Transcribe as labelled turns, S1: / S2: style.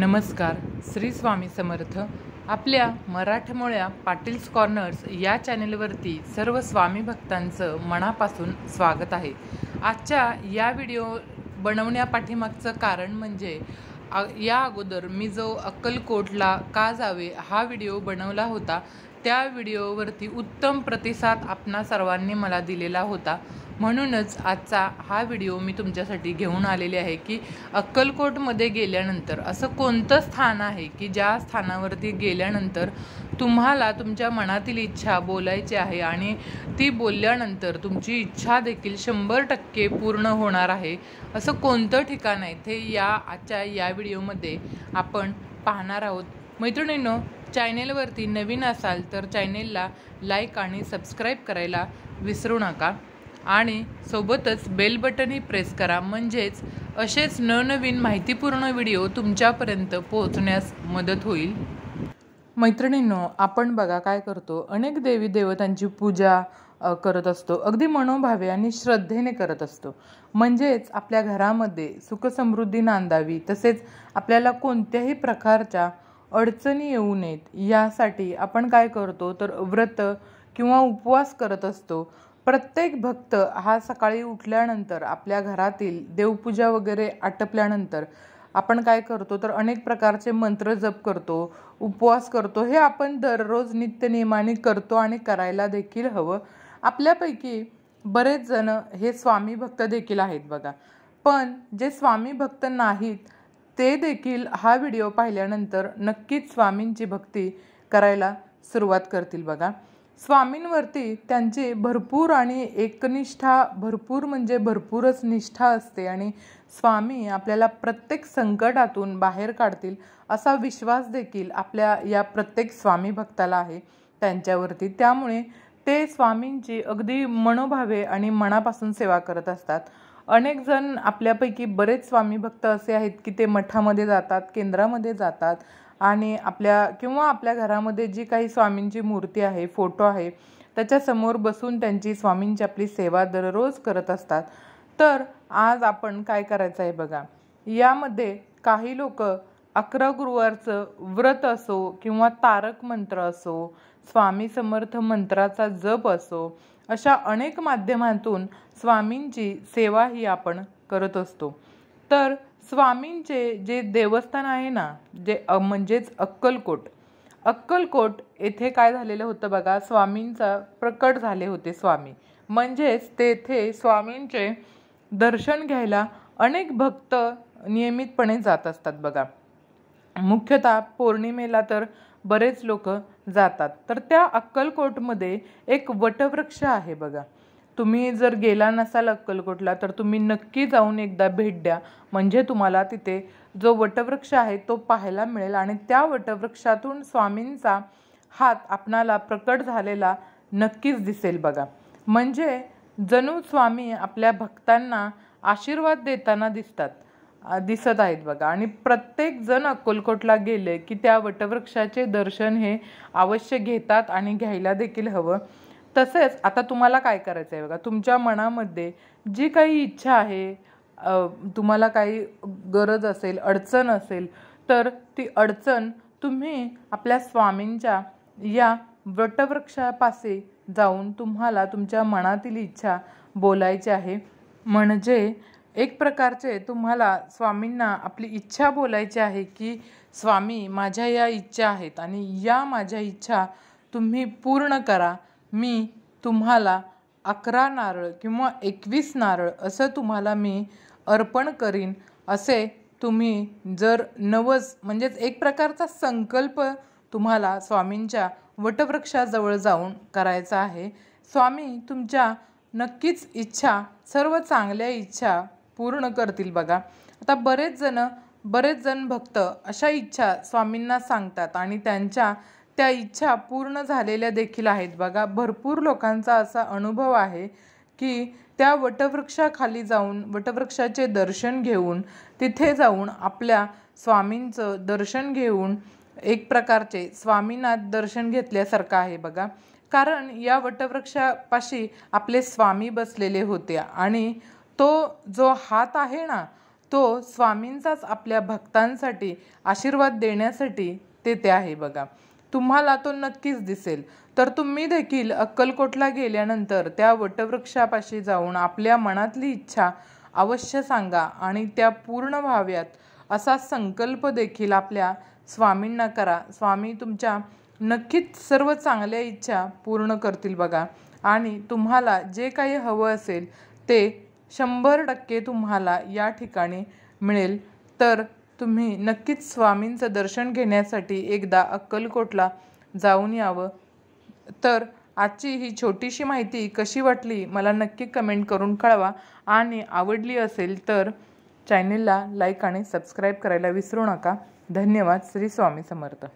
S1: नमस्कार श्री स्वामी समर्थ आपल्या मराठमोळ्या पाटील्स कॉर्नर्स या चॅनेलवरती सर्व स्वामी भक्तांचं मनापासून स्वागत आहे आजच्या या व्हिडिओ बनवण्यापाठीमागचं कारण म्हणजे या अगोदर मी जो अक्कलकोटला का जावे हा व्हिडिओ बनवला होता त्या व्हिडिओवरती उत्तम प्रतिसाद आपणा सर्वांनी मला दिलेला होता म्हणूनच आजचा हा व्हिडिओ मी तुमच्यासाठी घेऊन आलेले आहे की अक्कलकोटमध्ये गेल्यानंतर असं कोणतं स्थान आहे की ज्या स्थानावरती गेल्यानंतर तुम्हाला तुमच्या मनातील इच्छा बोलायची आहे आणि ती बोलल्यानंतर तुमची इच्छा देखील शंभर टक्के पूर्ण होणार आहे असं कोणतं ठिकाण आहे ते या आजच्या या व्हिडिओमध्ये आपण पाहणार आहोत मैत्रिणींनो चॅनेलवरती नवीन असाल तर चॅनेलला लाईक आणि सबस्क्राईब करायला विसरू नका आणि सोबतच बेल बटनही प्रेस करा म्हणजेच असेच नवनवीन माहितीपूर्ण व्हिडिओ तुमच्यापर्यंत पोहोचण्यास मदत होईल मैत्रिणींनो आपण बघा काय करतो अनेक देवी देवतांची पूजा करत असतो अगदी मनोभावे आणि श्रद्धेने करत असतो म्हणजेच आपल्या घरामध्ये सुखसमृद्धी नांदावी तसेच आपल्याला कोणत्याही प्रकारच्या अडचणी येऊ नयेत यासाठी आपण काय करतो तर व्रत किंवा उपवास करत असतो प्रत्येक भक्त हा सकाळी उठल्यानंतर आपल्या घरातील देवपूजा वगैरे आटपल्यानंतर आपण काय करतो तर अनेक प्रकारचे मंत्र जप करतो उपवास करतो हे आपण दररोज नित्यनियमाने करतो आणि करायला देखील हवं आपल्यापैकी बरेच जण हे स्वामी भक्त देखील आहेत बघा पण जे स्वामी भक्त नाहीत ते देखील हा व्हिडिओ पाहिल्यानंतर नक्कीच स्वामींची भक्ती करायला सुरुवात करतील बघा स्वामींवरती त्यांची भरपूर आणि एकनिष्ठा भरपूर म्हणजे भरपूरच निष्ठा असते आणि स्वामी आपल्याला प्रत्येक संकटातून बाहेर काढतील असा विश्वास देखील आपल्या या प्रत्येक स्वामी भक्ताला आहे त्यांच्यावरती त्यामुळे ते स्वामींची अगदी मनोभावे आणि मनापासून सेवा करत असतात अनेक जण आपल्यापैकी बरेच स्वामी भक्त असे आहेत की ते मठामध्ये जातात केंद्रामध्ये जातात आणि आपल्या किंवा आपल्या घरामध्ये जी काही स्वामींची मूर्ती आहे फोटो आहे त्याच्यासमोर बसून त्यांची स्वामींची आपली सेवा दररोज करत असतात तर आज आपण काय करायचं आहे बघा यामध्ये काही लोक अकरा गुरुवारचं व्रत असो किंवा तारक मंत्र असो स्वामी समर्थ मंत्राचा जप असो अशा अनेक माध्यमातून स्वामींची सेवा ही आपण करत असतो तर स्वामींचे जे देवस्थान आहे ना जे म्हणजेच अक्कलकोट अक्कलकोट येथे काय झालेलं होतं बघा स्वामींचा प्रकट झाले होते स्वामी म्हणजेच तेथे स्वामींचे दर्शन घ्यायला अनेक भक्त नियमितपणे जात असतात बघा मुख्यतः पौर्णिमेला तर बरेच लोक जातात तर त्या अक्कलकोटमध्ये एक वटवृक्ष आहे बघा तुम्ही जर गेला नसाल अक्कलकोटला तर तुम्ही नक्की जाऊन एकदा भेट द्या म्हणजे तुम्हाला तिथे जो वटवृक्ष आहे तो पाहायला मिळेल आणि त्या वटवृक्षातून स्वामींचा हात आपणाला प्रकट झालेला नक्कीच दिसेल बघा म्हणजे जणू स्वामी आपल्या भक्तांना आशीर्वाद देताना दिसतात दिसत आहेत बघा आणि प्रत्येक जण अक्कलकोटला गेले की त्या वटवृक्षाचे दर्शन हे अवश्य घेतात आणि घ्यायला देखील हवं तसेच आता तुम्हाला काय करायचं आहे बघा तुमच्या मनामध्ये जी काही इच्छा आहे तुम्हाला काही गरज असेल अडचण असेल तर ती अडचण तुम्ही आपल्या स्वामींच्या या वटवृक्षापासे जाऊन तुम्हाला तुमच्या मनातील इच्छा बोलायची आहे म्हणजे एक प्रकारचे तुम्हाला स्वामींना आपली इच्छा बोलायची आहे की स्वामी माझ्या या इच्छा आहेत आणि या माझ्या इच्छा तुम्ही पूर्ण करा मी तुम्हाला अकरा नारळ किंवा एकवीस नारळ असं तुम्हाला मी अर्पण करीन असे तुम्ही जर नवस म्हणजेच एक प्रकारचा संकल्प तुम्हाला स्वामींच्या वटवृक्षाजवळ जाऊन करायचा आहे स्वामी तुमच्या नक्कीच इच्छा सर्व चांगल्या इच्छा पूर्ण करतील बघा आता बरेच जण बरेच जण भक्त अशा इच्छा स्वामींना सांगतात आणि त्यांच्या त्या इच्छा पूर्ण झालेल्या देखील आहेत बघा भरपूर लोकांचा असा अनुभव आहे की त्या वटवृक्षाखाली जाऊन वटवृक्षाचे दर्शन घेऊन तिथे जाऊन आपल्या स्वामींचं दर्शन घेऊन एक प्रकारचे स्वामीनाथ दर्शन घेतल्यासारखं आहे बघा कारण या वटवृक्षापाशी आपले स्वामी बसलेले होते आणि तो जो हात आहे ना तो स्वामींचाच आपल्या भक्तांसाठी आशीर्वाद देण्यासाठी तेथे आहे बघा तुम्हाला तो नक्कीच दिसेल तर तुम्ही देखील अक्कलकोटला गेल्यानंतर त्या वटवृक्षापाशी जाऊन आपल्या मनातली इच्छा अवश्य सांगा आणि त्या पूर्ण व्हाव्यात असा संकल्प देखील आपल्या स्वामींना करा स्वामी तुमच्या नक्कीच सर्व चांगल्या इच्छा पूर्ण करतील बघा आणि तुम्हाला जे काही हवं असेल ते शंभर टक्के तुम्हाला या ठिकाणी मिळेल तर तुम्ही नक्कीच स्वामींचं दर्शन घेण्यासाठी एकदा अक्कलकोटला जाऊन यावं तर आजची ही छोटीशी माहिती कशी वाटली मला नक्की कमेंट करून कळवा आणि आवडली असेल तर चॅनेलला लाईक आणि सबस्क्राईब करायला विसरू नका धन्यवाद श्री स्वामी समर्थ